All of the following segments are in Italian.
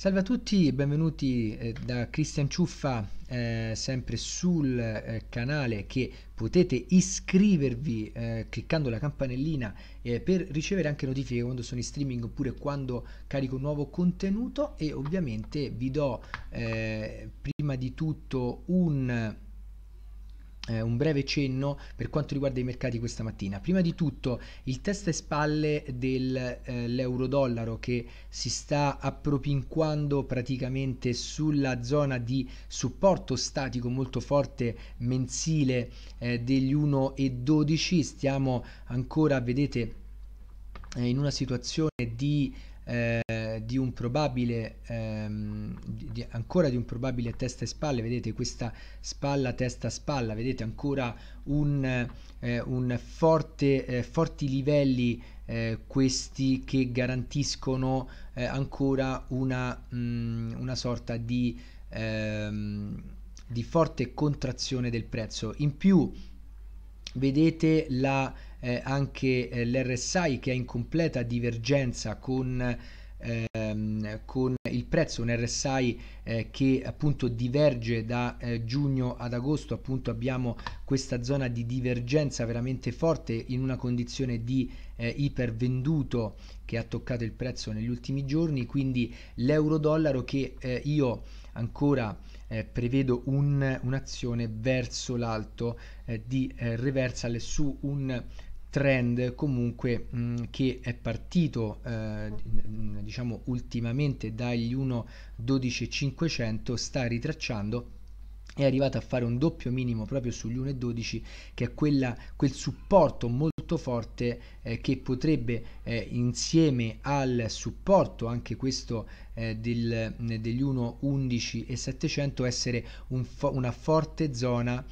Salve a tutti e benvenuti eh, da Cristian Ciuffa eh, sempre sul eh, canale che potete iscrivervi eh, cliccando la campanellina eh, per ricevere anche notifiche quando sono in streaming oppure quando carico nuovo contenuto e ovviamente vi do eh, prima di tutto un eh, un breve cenno per quanto riguarda i mercati questa mattina. Prima di tutto il testa e spalle dell'euro-dollaro eh, che si sta appropinquando praticamente sulla zona di supporto statico molto forte mensile eh, degli 1,12. Stiamo ancora, vedete, eh, in una situazione di eh, di un probabile ehm, di, ancora di un probabile testa e spalle vedete questa spalla testa spalla vedete ancora un, eh, un forte eh, forti livelli eh, questi che garantiscono eh, ancora una, mh, mm, una sorta di ehm, di forte contrazione del prezzo in più vedete la eh, anche eh, l'RSI che è in completa divergenza con ehm, con il prezzo, un RSI eh, che appunto diverge da eh, giugno ad agosto, appunto abbiamo questa zona di divergenza veramente forte in una condizione di eh, ipervenduto che ha toccato il prezzo negli ultimi giorni, quindi l'euro-dollaro che eh, io ancora eh, prevedo un, un'azione verso l'alto eh, di eh, reversal su un trend comunque mh, mm, che è partito eh, diciamo ultimamente dagli 1.12.500 sta ritracciando è arrivato a fare un doppio minimo proprio sugli 1,12 che è quella, quel supporto molto forte eh, che potrebbe eh, insieme al supporto anche questo eh, del, mm, degli 1.11.700 essere un fo- una forte zona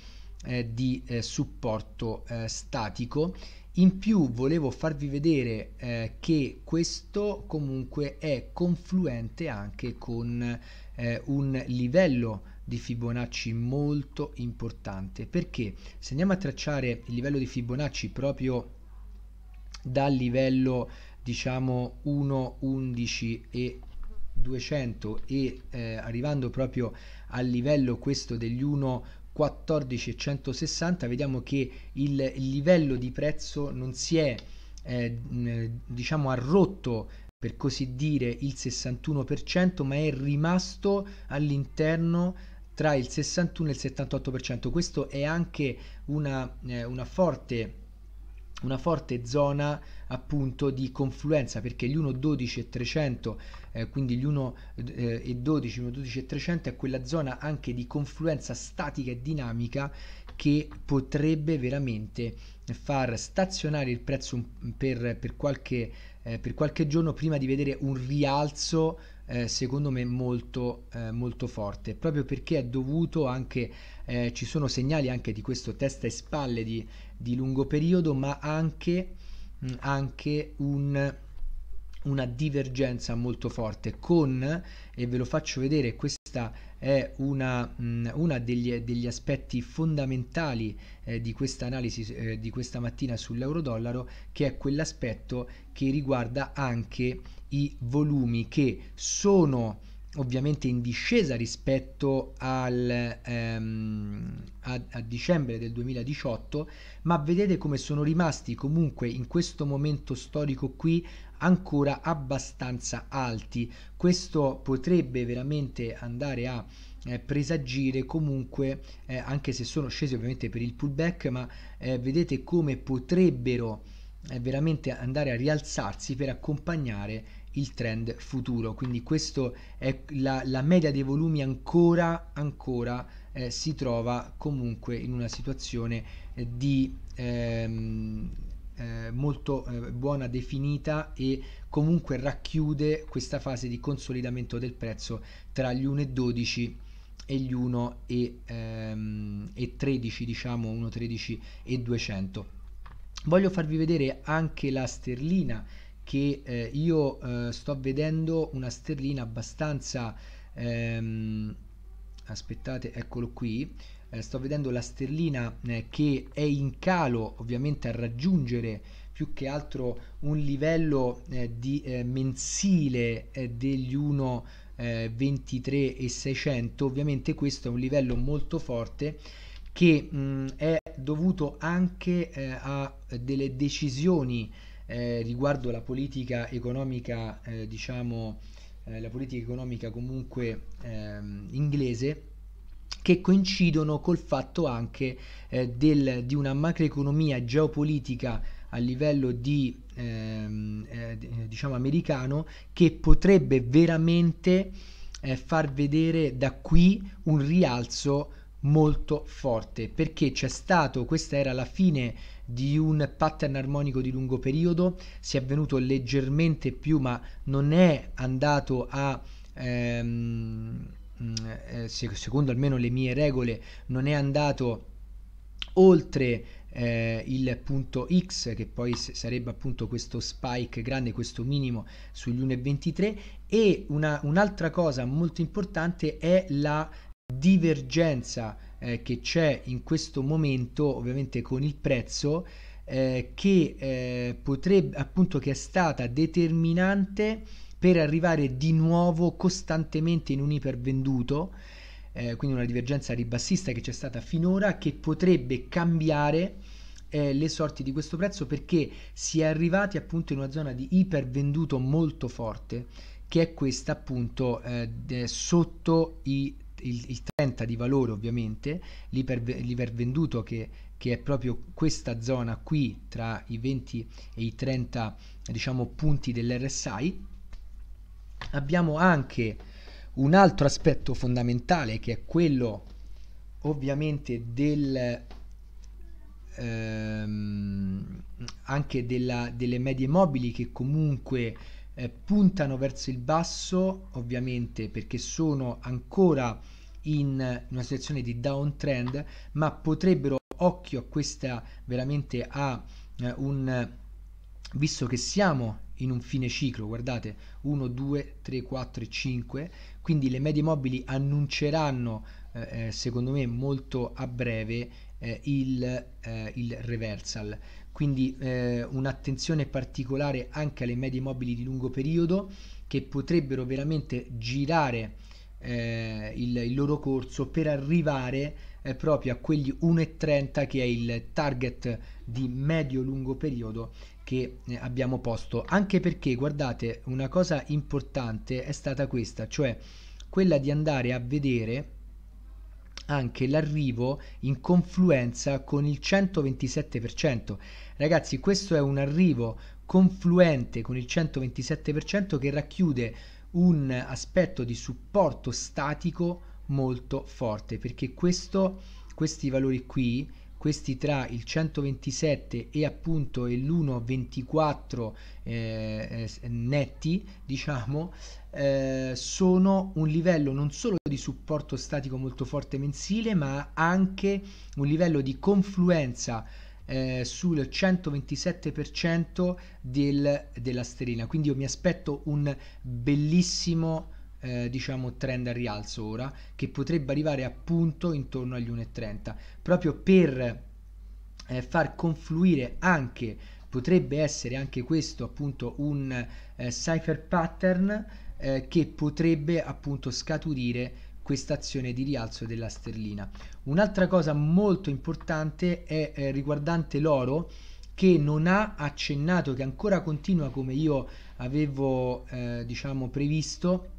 eh, di eh, supporto eh, statico in più volevo farvi vedere eh, che questo comunque è confluente anche con eh, un livello di Fibonacci molto importante perché se andiamo a tracciare il livello di Fibonacci proprio dal livello diciamo 1, 11 e 200 e eh, arrivando proprio al livello questo degli 1, 14,160 vediamo che il livello di prezzo non si è eh, diciamo ha rotto per così dire il 61% ma è rimasto all'interno tra il 61 e il 78% questo è anche una, eh, una forte una forte zona appunto di confluenza perché gli 1.12 e 300 eh, quindi gli 1.12 1.12 eh, e 300 è quella zona anche di confluenza statica e dinamica che potrebbe veramente far stazionare il prezzo per, per, qualche, eh, per qualche giorno prima di vedere un rialzo eh, secondo me molto, eh, molto forte, proprio perché è dovuto anche, eh, ci sono segnali anche di questo testa e spalle di, di lungo periodo, ma anche, mh, mm, anche un, una divergenza molto forte con, e ve lo faccio vedere, questa è una, mh, mm, una degli, degli, aspetti fondamentali eh, di questa analisi eh, di questa mattina sull'euro dollaro, che è quell'aspetto che riguarda anche i volumi che sono ovviamente in discesa rispetto al, ehm, a, a, dicembre del 2018, ma vedete come sono rimasti comunque in questo momento storico qui ancora abbastanza alti. Questo potrebbe veramente andare a eh, presagire comunque, eh, anche se sono scesi ovviamente per il pullback, ma eh, vedete come potrebbero è veramente andare a rialzarsi per accompagnare il trend futuro. Quindi questa è la, la, media dei volumi ancora, ancora eh, si trova comunque in una situazione eh, di ehm, eh, molto eh, buona definita e comunque racchiude questa fase di consolidamento del prezzo tra gli 1,12 e gli 1,13 ehm, diciamo 1,13 e 200 voglio farvi vedere anche la sterlina che eh, io eh, sto vedendo una sterlina abbastanza ehm, aspettate eccolo qui eh, sto vedendo la sterlina eh, che è in calo ovviamente a raggiungere più che altro un livello eh, di eh, mensile degli 1 23 e 600 ovviamente questo è un livello molto forte che mh, è dovuto anche eh, a delle decisioni eh, riguardo la politica economica, eh, diciamo, eh, la politica economica comunque ehm, inglese che coincidono col fatto anche eh, del, di una macroeconomia geopolitica a livello di, ehm, eh, diciamo americano che potrebbe veramente far vedere da qui un rialzo molto forte perché c'è stato, questa era la fine di un pattern armonico di lungo periodo, si è venuto leggermente più ma non è andato a... Ehm, mm, eh, secondo almeno le mie regole non è andato oltre eh, il punto X che poi sarebbe appunto questo spike grande, questo minimo sugli 1,23 e una, un'altra cosa molto importante è la divergenza eh, che c'è in questo momento ovviamente con il prezzo eh, che eh, potrebbe appunto che è stata determinante per arrivare di nuovo costantemente in un ipervenduto eh, quindi una divergenza ribassista che c'è stata finora che potrebbe cambiare eh, le sorti di questo prezzo perché si è arrivati appunto in una zona di ipervenduto molto forte che è questa appunto eh, sotto i il, il 30 di valore ovviamente, l'ipervenduto che, che è proprio questa zona qui tra i 20 e i 30 diciamo, punti dell'RSI, abbiamo anche un altro aspetto fondamentale che è quello ovviamente del, ehm, anche della, delle medie mobili che comunque eh, puntano verso il basso ovviamente perché sono ancora in una situazione di downtrend ma potrebbero occhio a questa veramente a eh, un visto che siamo in un fine ciclo guardate 1 2 3 4 e 5 quindi le medie mobili annunceranno eh, eh, secondo me molto a breve eh, il, eh, il reversal quindi eh, un'attenzione particolare anche alle medie mobili di lungo periodo che potrebbero veramente girare eh, il, il, loro corso per arrivare eh, proprio a quegli 1,30 che è il target di medio-lungo periodo che eh, abbiamo posto anche perché guardate una cosa importante è stata questa cioè quella di andare a vedere anche l'arrivo in confluenza con il 127%. Ragazzi, questo è un arrivo confluente con il 127% che racchiude un aspetto di supporto statico molto forte perché questo, questi valori qui questi tra il 127 e appunto l'1,24 eh, eh netti diciamo eh, sono un livello non solo di supporto statico molto forte mensile ma anche un livello di confluenza eh, sul 127% del, della sterlina quindi io mi aspetto un bellissimo eh, diciamo trend al rialzo ora che potrebbe arrivare appunto intorno agli 1,30 proprio per eh, far confluire anche potrebbe essere anche questo appunto un eh, cipher pattern eh, che potrebbe appunto scaturire questa azione di rialzo della sterlina. Un'altra cosa molto importante è eh, riguardante l'oro che non ha accennato, che ancora continua come io avevo eh, diciamo previsto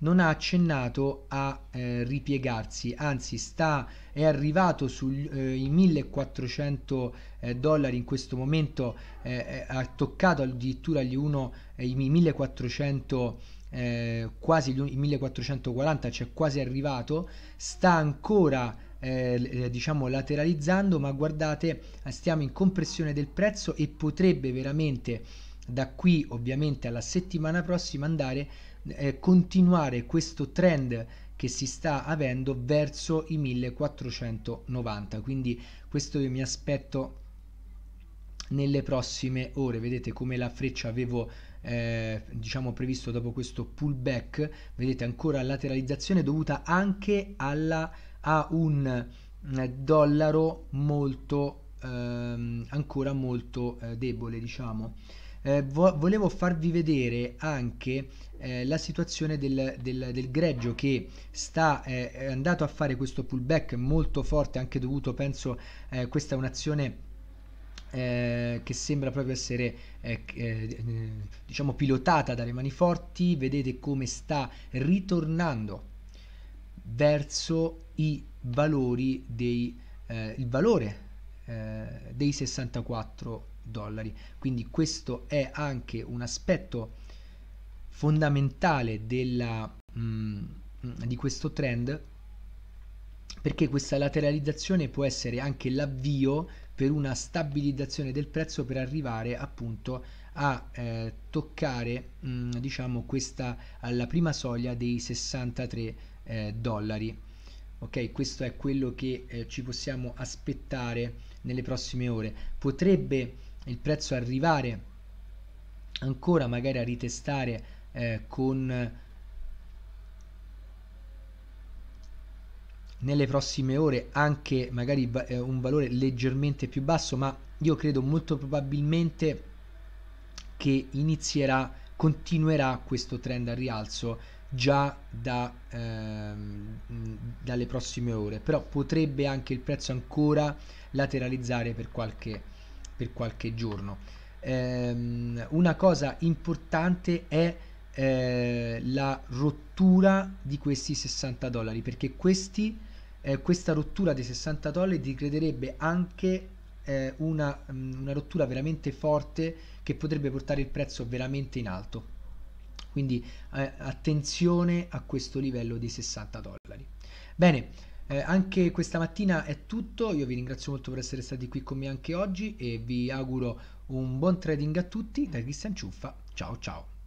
non ha accennato a eh, ripiegarsi, anzi sta, è arrivato sui eh, 1400 eh, dollari in questo momento, eh, eh, ha toccato addirittura gli uno, eh, i 1400 quasi i 1440, cioè quasi arrivato, sta ancora eh, diciamo lateralizzando, ma guardate, stiamo in compressione del prezzo e potrebbe veramente da qui ovviamente alla settimana prossima andare eh, continuare questo trend che si sta avendo verso i 1490 quindi questo io mi aspetto nelle prossime ore vedete come la freccia avevo eh, diciamo previsto dopo questo pullback vedete ancora lateralizzazione dovuta anche alla, a un eh, dollaro molto ehm, ancora molto eh, debole diciamo eh, vo- volevo farvi vedere anche eh, la situazione del, del, del, greggio che sta eh, è andato a fare questo pullback molto forte anche dovuto penso eh, questa è un'azione eh, che sembra proprio essere eh, eh, diciamo pilotata dalle mani forti vedete come sta ritornando verso i valori dei eh, il valore eh, dei 64 dollari. Quindi questo è anche un aspetto fondamentale della, mh, mm, di questo trend perché questa lateralizzazione può essere anche l'avvio per una stabilizzazione del prezzo per arrivare appunto a eh, toccare mh, mm, diciamo questa alla prima soglia dei 63 eh, dollari ok questo è quello che eh, ci possiamo aspettare nelle prossime ore potrebbe il prezzo arrivare ancora magari a ritestare eh, con nelle prossime ore anche magari eh, un valore leggermente più basso ma io credo molto probabilmente che inizierà continuerà questo trend al rialzo già da, ehm, dalle prossime ore però potrebbe anche il prezzo ancora lateralizzare per qualche per qualche giorno. Ehm, una cosa importante è eh, la rottura di questi 60 dollari perché questi, eh, questa rottura dei 60 dollari decreterebbe anche eh, una, mm, una rottura veramente forte che potrebbe portare il prezzo veramente in alto quindi eh, attenzione a questo livello di 60 dollari. Bene, eh, anche questa mattina è tutto, io vi ringrazio molto per essere stati qui con me anche oggi e vi auguro un buon trading a tutti da Christian Ciuffa. Ciao ciao.